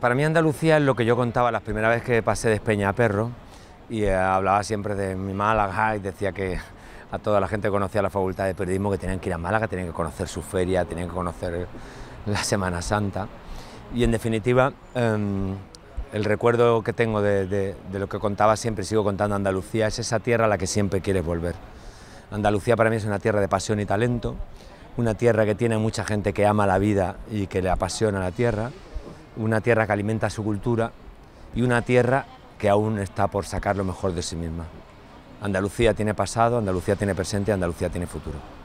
Para mí Andalucía es lo que yo contaba la primera vez que pasé de Espeña a Perro y eh, hablaba siempre de mi Málaga y decía que a toda la gente que conocía la facultad de periodismo que tenían que ir a Málaga, tenían que conocer su feria, tenían que conocer la Semana Santa. Y en definitiva, em, el recuerdo que tengo de, de, lo que contaba siempre, sigo contando Andalucía, es esa tierra a la que siempre quieres volver. Andalucía para mí es una tierra de pasión y talento, una tierra que tiene mucha gente que ama la vida y que le apasiona la tierra una tierra que alimenta su cultura y una tierra que aún está por sacar lo mejor de sí misma. Andalucía tiene pasado, Andalucía tiene presente, Andalucía tiene futuro.